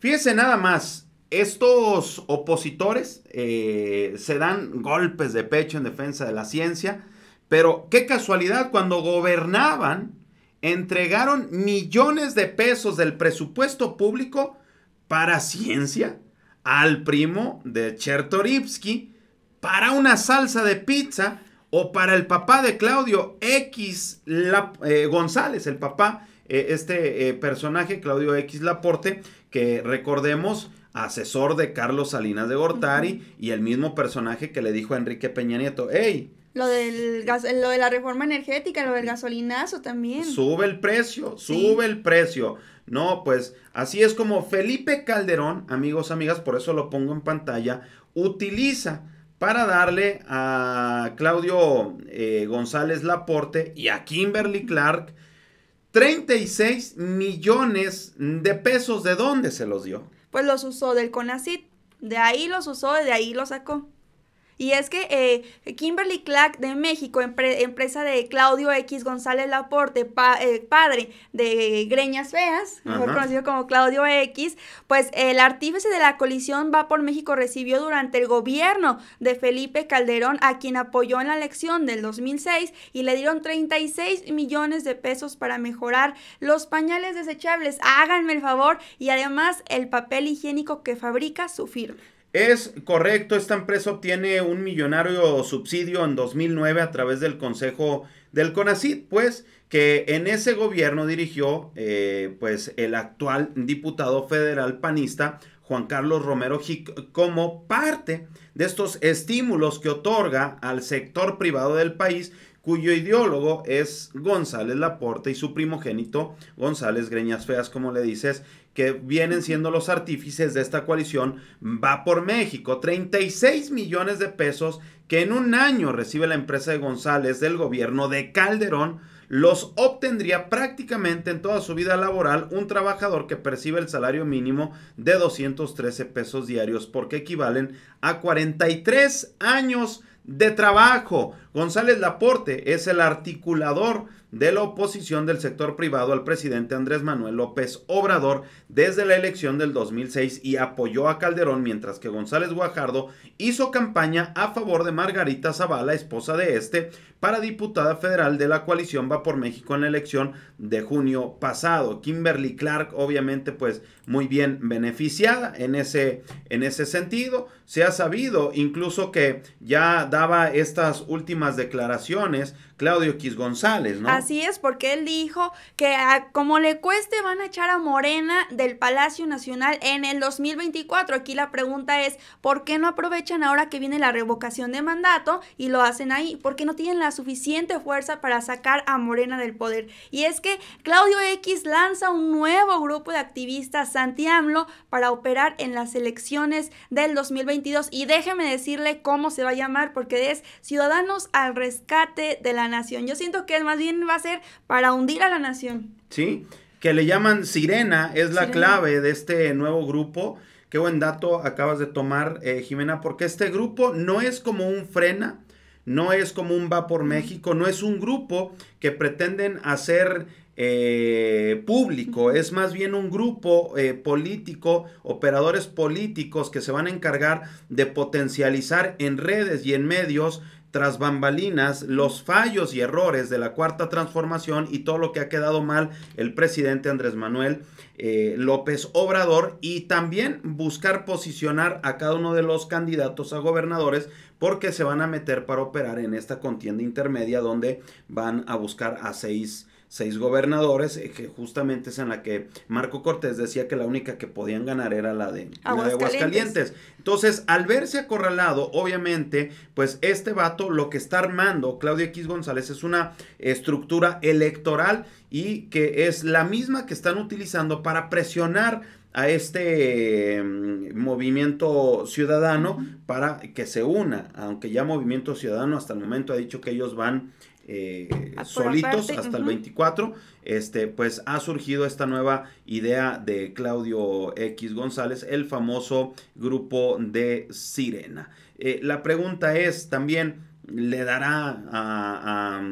Fíjese nada más, estos opositores eh, se dan golpes de pecho en defensa de la ciencia, pero qué casualidad, cuando gobernaban, entregaron millones de pesos del presupuesto público para ciencia al primo de Chertorivsky para una salsa de pizza o para el papá de Claudio X eh, González, el papá eh, este eh, personaje, Claudio X Laporte, que recordemos, asesor de Carlos Salinas de Gortari y el mismo personaje que le dijo a Enrique Peña Nieto, ¡Ey! lo, lo de la reforma energética, lo del gasolinazo también. Sube el precio, sube el precio. No, pues así es como Felipe Calderón, amigos, amigas, por eso lo pongo en pantalla, utiliza para darle a Claudio eh, González Laporte y a Kimberly Clark 36 millones de pesos, ¿de dónde se los dio? Pues los usó del CONACIT, de ahí los usó, y de ahí los sacó. Y es que eh, Kimberly Clark de México, empresa de Claudio X González Laporte, eh, padre de Greñas Feas, mejor conocido como Claudio X, pues el artífice de la colisión Va por México recibió durante el gobierno de Felipe Calderón, a quien apoyó en la elección del 2006 y le dieron 36 millones de pesos para mejorar los pañales desechables. Háganme el favor y además el papel higiénico que fabrica su firma. Es correcto, esta empresa obtiene un millonario subsidio en 2009 a través del Consejo del CONACID, pues que en ese gobierno dirigió eh, pues el actual diputado federal panista Juan Carlos Romero Hick como parte de estos estímulos que otorga al sector privado del país cuyo ideólogo es González Laporte y su primogénito González Greñas Feas, como le dices, que vienen siendo los artífices de esta coalición, va por México. 36 millones de pesos que en un año recibe la empresa de González del gobierno de Calderón, los obtendría prácticamente en toda su vida laboral un trabajador que percibe el salario mínimo de 213 pesos diarios, porque equivalen a 43 años de trabajo. González Laporte es el articulador de la oposición del sector privado al presidente Andrés Manuel López Obrador desde la elección del 2006 y apoyó a Calderón mientras que González Guajardo hizo campaña a favor de Margarita Zavala, esposa de este, para diputada federal de la coalición Va por México en la elección de junio pasado. Kimberly Clark obviamente pues muy bien beneficiada en ese, en ese sentido. Se ha sabido incluso que ya daba estas últimas declaraciones Claudio X González, ¿no? Así es, porque él dijo que como le cueste van a echar a Morena del Palacio Nacional en el 2024. Aquí la pregunta es, ¿por qué no aprovechan ahora que viene la revocación de mandato y lo hacen ahí? ¿Por qué no tienen la suficiente fuerza para sacar a Morena del poder? Y es que Claudio X lanza un nuevo grupo de activistas Santiamlo para operar en las elecciones del 2022 y déjeme decirle cómo se va a llamar porque es Ciudadanos al rescate de la nación. Yo siento que más bien va a ser para hundir a la nación. Sí, que le llaman Sirena, es la clave de este nuevo grupo. Qué buen dato acabas de tomar, eh, Jimena, porque este grupo no es como un frena, no es como un va por México, no es un grupo que pretenden hacer eh, público, es más bien un grupo eh, político, operadores políticos que se van a encargar de potencializar en redes y en medios tras bambalinas los fallos y errores de la cuarta transformación y todo lo que ha quedado mal el presidente Andrés Manuel eh, López Obrador y también buscar posicionar a cada uno de los candidatos a gobernadores porque se van a meter para operar en esta contienda intermedia donde van a buscar a seis seis gobernadores, eh, que justamente es en la que Marco Cortés decía que la única que podían ganar era la de, Aguascalientes. Entonces, al verse acorralado, obviamente, pues este vato lo que está armando Claudio X González es una estructura electoral y que es la misma que están utilizando para presionar a este mm, movimiento ciudadano para que se una, aunque ya movimiento ciudadano hasta el momento ha dicho que ellos van eh, solitos hasta el 24, este, pues ha surgido esta nueva idea de Claudio X González, el famoso grupo de Sirena. Eh, la pregunta es también, ¿le dará a,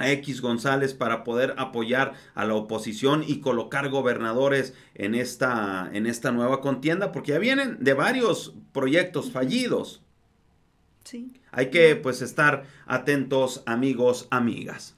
X González para poder apoyar a la oposición y colocar gobernadores en esta, en esta nueva contienda, porque ya vienen de varios proyectos fallidos. Hay que pues estar atentos amigos, amigas.